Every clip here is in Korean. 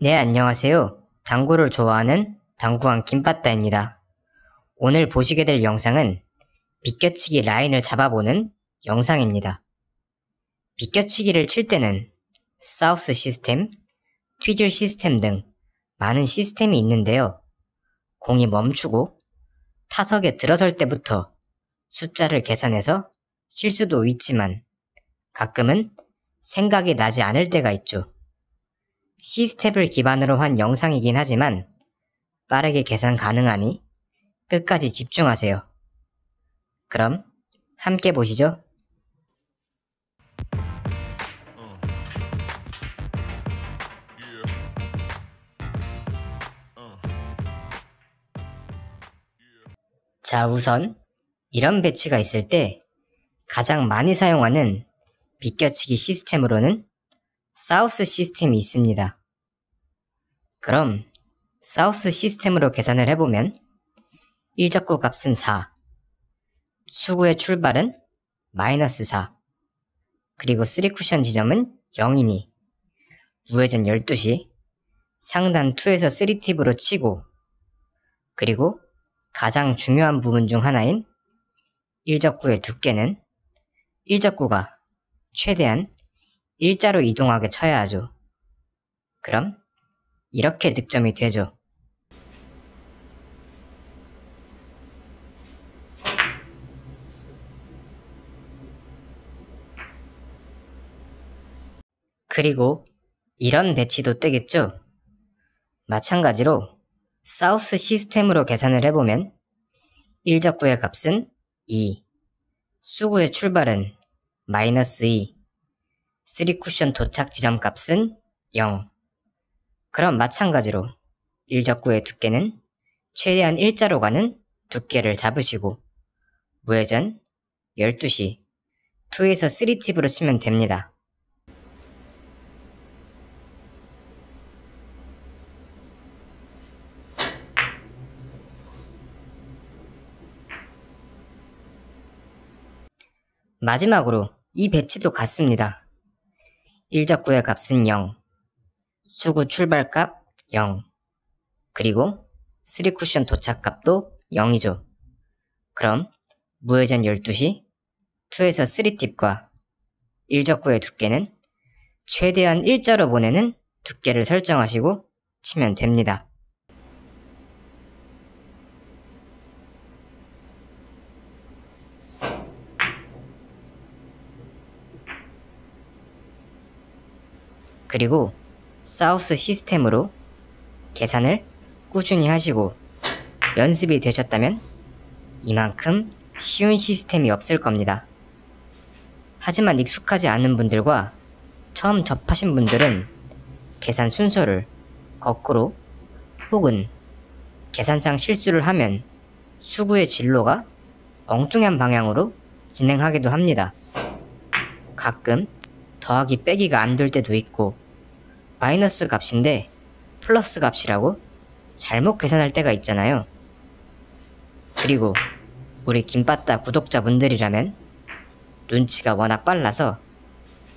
네, 안녕하세요. 당구를 좋아하는 당구왕 김빠따입니다. 오늘 보시게 될 영상은 비껴치기 라인을 잡아보는 영상입니다. 비껴치기를 칠 때는 사우스 시스템, 퀴즐 시스템 등 많은 시스템이 있는데요. 공이 멈추고 타석에 들어설 때부터 숫자를 계산해서 실수도 있지만 가끔은 생각이 나지 않을 때가 있죠. C스텝을 기반으로 한 영상이긴 하지만 빠르게 계산 가능하니 끝까지 집중하세요. 그럼 함께 보시죠. 자, 우선 이런 배치가 있을 때 가장 많이 사용하는 비껴치기 시스템으로는 사우스 시스템이 있습니다. 그럼 사우스 시스템으로 계산을 해보면 1적구 값은 4, 수구의 출발은 마이너스 4, 그리고 3쿠션 지점은 0이니 우회전 12시, 상단 2에서 3팁으로 치고 그리고 가장 중요한 부분 중 하나인 1적구의 두께는 1적구가 최대한 일자로 이동하게 쳐야죠. 하 그럼 이렇게 득점이 되죠. 그리고 이런 배치도 뜨겠죠. 마찬가지로 사우스 시스템으로 계산을 해보면 일적구의 값은 2, 수구의 출발은 마이너스 2, 3쿠션 도착 지점 값은 0. 그럼 마찬가지로 일적구의 두께는 최대한 일자로 가는 두께를 잡으시고 무회전 12시 2에서 3팁으로 치면 됩니다. 마지막으로 이 배치도 같습니다. 일적구의 값은 0, 수구 출발값 0, 그리고 3쿠션 도착값도 0이죠. 그럼 무회전 12시 2에서 3팁과 일적구의 두께는 최대한 일자로 보내는 두께를 설정하시고 치면 됩니다. 그리고 사우스 시스템으로 계산을 꾸준히 하시고 연습이 되셨다면 이만큼 쉬운 시스템이 없을 겁니다. 하지만 익숙하지 않은 분들과 처음 접하신 분들은 계산 순서를 거꾸로 혹은 계산상 실수를 하면 수구의 진로가 엉뚱한 방향으로 진행하기도 합니다. 가끔 더하기 빼기가 안 될 때도 있고 마이너스 값인데 플러스 값이라고 잘못 계산할 때가 있잖아요. 그리고 우리 김빠따 구독자분들이라면 눈치가 워낙 빨라서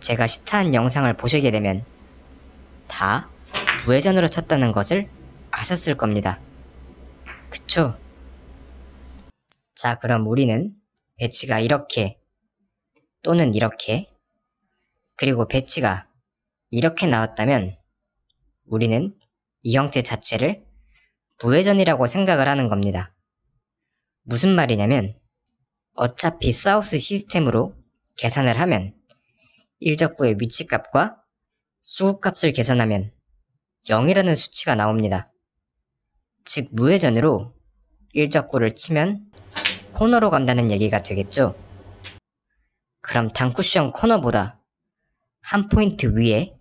제가 시타한 영상을 보시게 되면 다 우회전으로 쳤다는 것을 아셨을 겁니다. 그쵸? 자 그럼 우리는 배치가 이렇게 또는 이렇게 그리고 배치가 이렇게 나왔다면 우리는 이 형태 자체를 무회전이라고 생각을 하는 겁니다. 무슨 말이냐면 어차피 사우스 시스템으로 계산을 하면 일적구의 위치값과 수급값을 계산하면 0이라는 수치가 나옵니다. 즉 무회전으로 일적구를 치면 코너로 간다는 얘기가 되겠죠. 그럼 단쿠션 코너보다 한 포인트 위에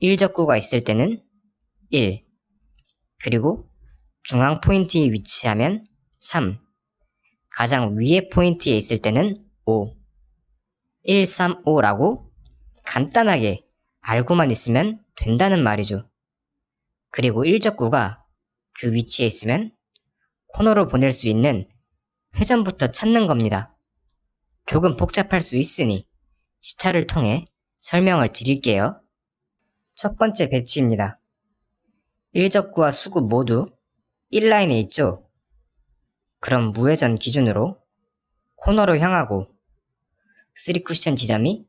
일적구가 있을 때는 1 그리고 중앙 포인트에 위치하면 3 가장 위에 포인트에 있을 때는 5 1, 3, 5라고 간단하게 알고만 있으면 된다는 말이죠. 그리고 일적구가 그 위치에 있으면 코너로 보낼 수 있는 회전부터 찾는 겁니다. 조금 복잡할 수 있으니 시타를 통해 설명을 드릴게요. 첫 번째 배치입니다. 일적구와 수구 모두 1라인에 있죠? 그럼 무회전 기준으로 코너로 향하고 3쿠션 지점이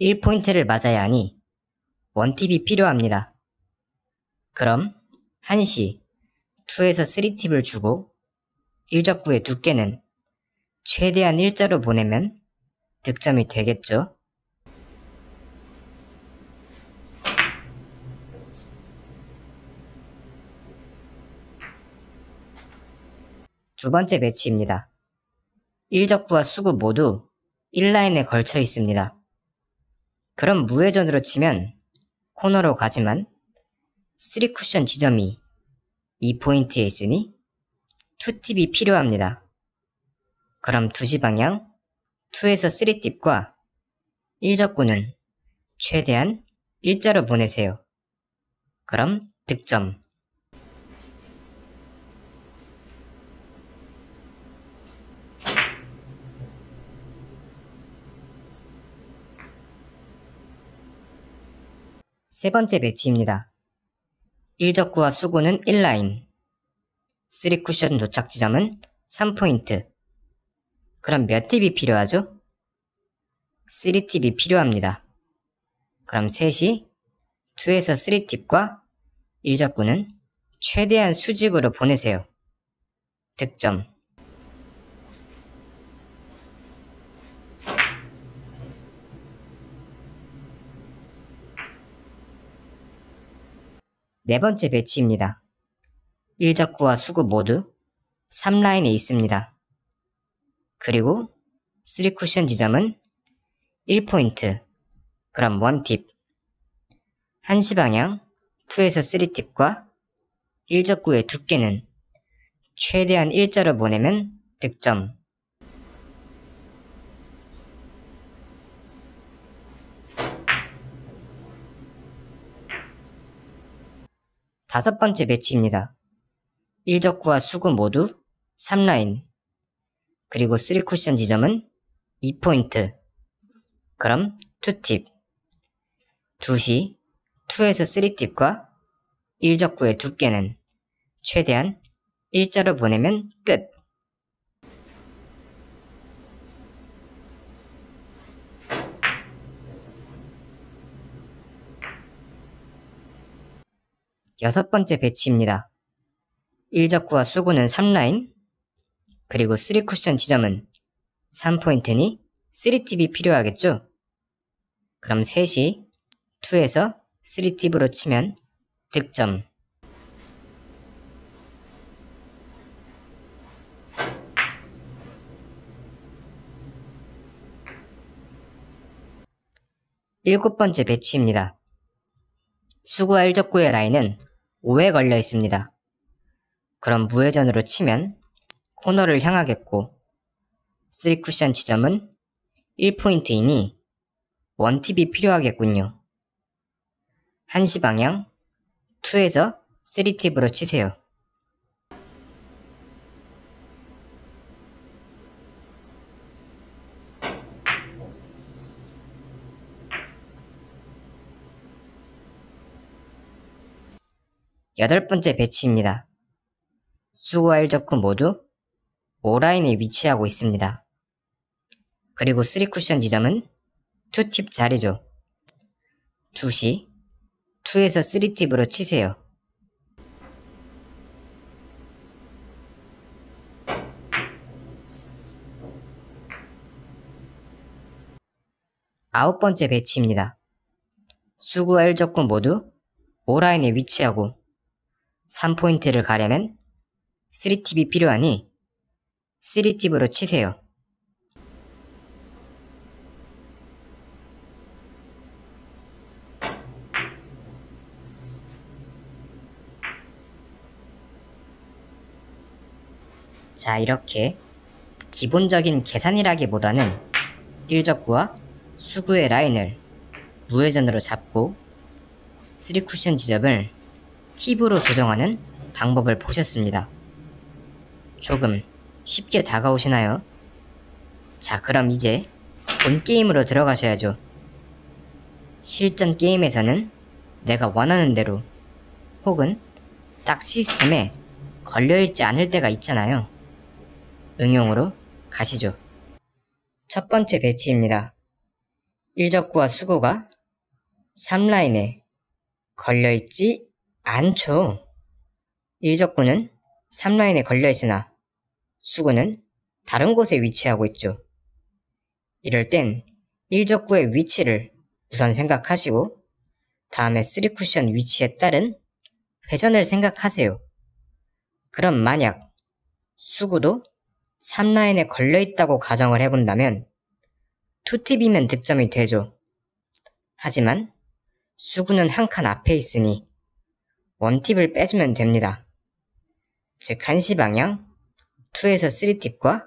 1포인트를 맞아야 하니 원팁이 필요합니다. 그럼 1시 2에서 3팁을 주고 일적구의 두께는 최대한 일자로 보내면 득점이 되겠죠? 두 번째 배치입니다 1적구와 수구 모두 1라인에 걸쳐 있습니다. 그럼 무회전으로 치면 코너로 가지만 3쿠션 지점이 2포인트에 있으니 2팁이 필요합니다. 그럼 2시 방향 2에서 3팁과 1적구는 최대한 일자로 보내세요. 그럼 득점 세 번째 배치입니다. 1적구와 수구는 1라인, 3쿠션 도착 지점은 3포인트. 그럼 몇 팁이 필요하죠? 3팁이 필요합니다. 그럼 셋이 2에서 3팁과 1적구는 최대한 수직으로 보내세요. 득점 네 번째 배치입니다. 1자구와 수구 모두 3라인에 있습니다. 그리고 3쿠션 지점은 1포인트, 그럼 1팁, 1시 방향 2에서 3팁과 1적구의 두께는 최대한 일자로 보내면 득점, 다섯 번째 배치입니다1적구와 수구 모두 3라인 그리고 3쿠션 지점은 2포인트 그럼 2팁 2시 2에서 3팁과 1적구의 두께는 최대한 일자로 보내면 끝 여섯 번째 배치입니다. 1적구와 수구는 3라인, 그리고 3쿠션 지점은 3포인트니 3팁이 필요하겠죠? 그럼 셋이 2에서 3팁으로 치면 득점. 일곱 번째 배치입니다. 수구와 1적구의 라인은 5에 걸려 있습니다. 그럼 무회전으로 치면 코너를 향하겠고 3쿠션 지점은 1포인트이니 1팁이 필요하겠군요. 1시 방향 2에서 3팁으로 치세요. 여덟 번째 배치입니다. 수구와 일적구 모두 5라인에 위치하고 있습니다. 그리고 3쿠션 지점은 2팁 자리죠. 2시 2에서 3팁으로 치세요. 아홉 번째 배치입니다. 수구와 일적구 모두 5라인에 위치하고 3포인트를 가려면 3팁이 필요하니 3팁으로 치세요. 자 이렇게 기본적인 계산이라기보다는 1적구와 수구의 라인을 무회전으로 잡고 3쿠션 지점을 팁으로 조정하는 방법을 보셨습니다. 조금 쉽게 다가오시나요? 자 그럼 이제 본 게임으로 들어가셔야죠. 실전 게임에서는 내가 원하는 대로 혹은 딱 시스템에 걸려있지 않을 때가 있잖아요. 응용으로 가시죠. 첫 번째 배치입니다. 일적구와 수구가 3라인에 걸려있지 안초. 일적구는 3라인에 걸려 있으나 수구는 다른 곳에 위치하고 있죠. 이럴 땐 일적구의 위치를 우선 생각하시고 다음에 3쿠션 위치에 따른 회전을 생각하세요. 그럼 만약 수구도 3라인에 걸려있다고 가정을 해본다면 2팁이면 득점이 되죠. 하지만 수구는 한 칸 앞에 있으니 원팁을 빼주면 됩니다. 즉 1시 방향 2에서 3팁과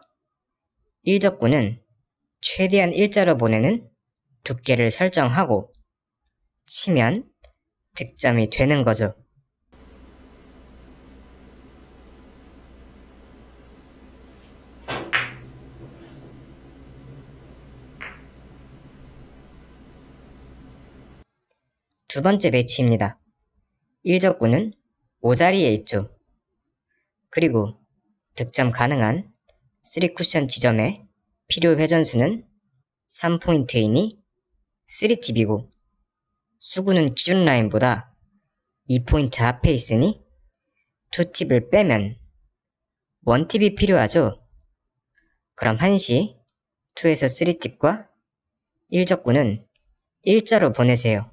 1적구는 최대한 일자로 보내는 두께를 설정하고 치면 득점이 되는 거죠. 두 번째 배치입니다. 1적구는 5자리에 있죠. 그리고 득점 가능한 3쿠션 지점에 필요 회전수는 3포인트이니 3팁이고 수구는 기준 라인보다 2포인트 앞에 있으니 2팁을 빼면 1팁이 필요하죠. 그럼 1시 2에서 3팁과 1적구는 일자로 보내세요.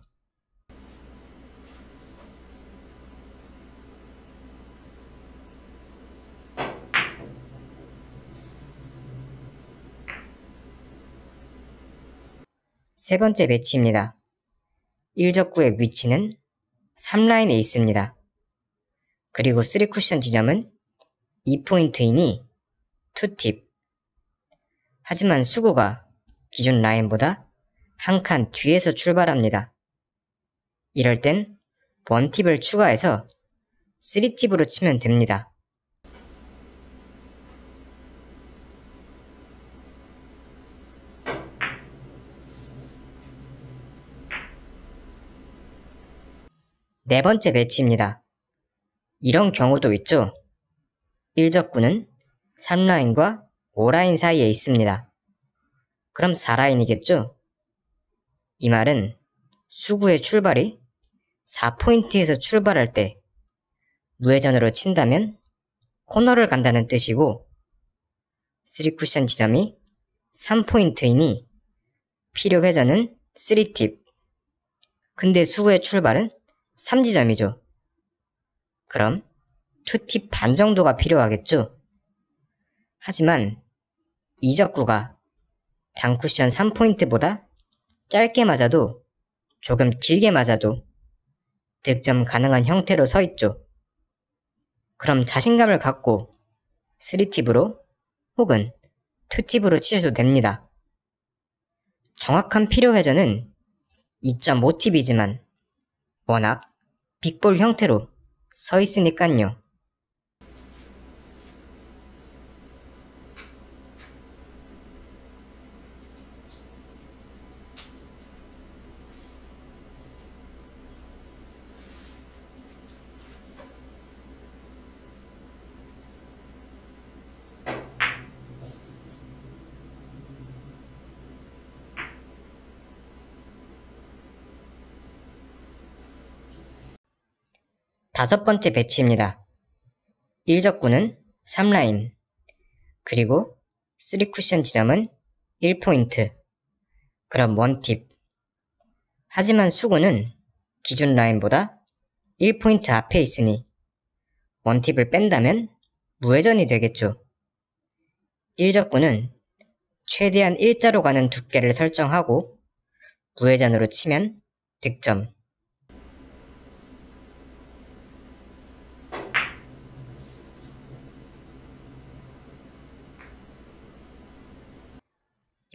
세 번째 배치입니다 1적구의 위치는 3라인에 있습니다. 그리고 3쿠션 지점은 2포인트이니 2팁. 하지만 수구가 기준 라인보다 한 칸 뒤에서 출발합니다. 이럴 땐 1팁을 추가해서 3팁으로 치면 됩니다. 네 번째 배치입니다. 이런 경우도 있죠. 1적구는 3라인과 5라인 사이에 있습니다. 그럼 4라인이겠죠? 이 말은 수구의 출발이 4포인트에서 출발할 때 무회전으로 친다면 코너를 간다는 뜻이고 3쿠션 지점이 3포인트이니 필요 회전은 3팁 근데 수구의 출발은 3지점이죠. 그럼 2팁 반 정도가 필요하겠죠. 하지만 이적구가 단쿠션 3포인트보다 짧게 맞아도 조금 길게 맞아도 득점 가능한 형태로 서 있죠. 그럼 자신감을 갖고 3팁으로 혹은 2팁으로 치셔도 됩니다. 정확한 필요 회전은 2.5팁이지만 워낙 빅볼 형태로 서있으니깐요 다섯 번째 배치입니다. 1적구는 3라인, 그리고 3쿠션 지점은 1포인트. 그럼 원팁. 하지만 수구는 기준 라인보다 1포인트 앞에 있으니 원팁을 뺀다면 무회전이 되겠죠. 1적구는 최대한 일자로 가는 두께를 설정하고 무회전으로 치면 득점.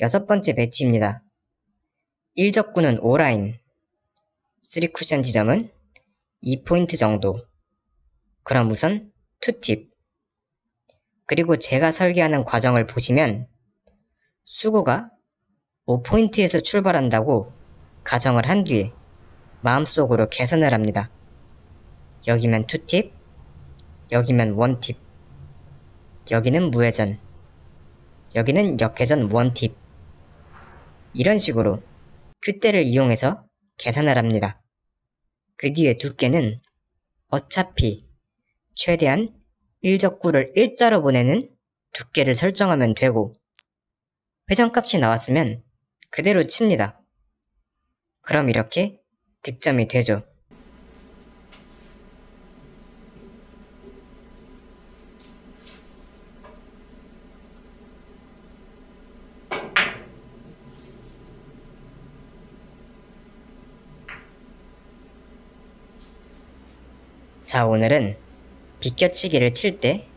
여섯 번째 배치입니다. 1적구는 5라인, 3쿠션 지점은 2포인트 정도, 그럼 우선 2팁, 그리고 제가 설계하는 과정을 보시면 수구가 5포인트에서 출발한다고 가정을 한 뒤에 마음속으로 계산을 합니다. 여기면 2팁, 여기면 1팁, 여기는 무회전, 여기는 역회전 1팁, 이런 식으로 큐대를 이용해서 계산을 합니다. 그 뒤에 두께는 어차피 최대한 일적구를 일자로 보내는 두께를 설정하면 되고 회전값이 나왔으면 그대로 칩니다. 그럼 이렇게 득점이 되죠. 자, 오늘은 비껴치기를 칠 때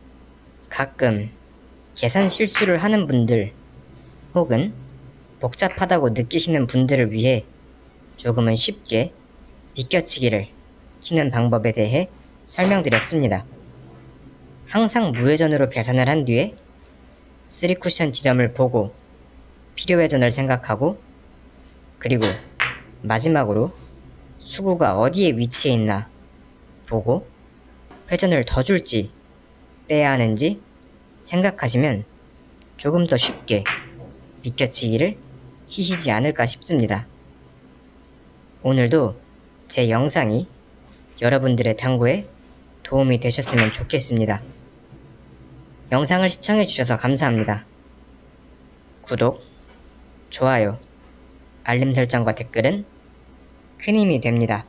가끔 계산 실수를 하는 분들 혹은 복잡하다고 느끼시는 분들을 위해 조금은 쉽게 비껴치기를 치는 방법에 대해 설명드렸습니다. 항상 무회전으로 계산을 한 뒤에 3쿠션 지점을 보고 필요회전을 생각하고 그리고 마지막으로 수구가 어디에 위치해 있나 보고 회전을 더 줄지 빼야 하는지 생각하시면 조금 더 쉽게 비껴치기를 치시지 않을까 싶습니다. 오늘도 제 영상이 여러분들의 당구에 도움이 되셨으면 좋겠습니다. 영상을 시청해주셔서 감사합니다. 구독, 좋아요, 알림 설정과 댓글은 큰 힘이 됩니다.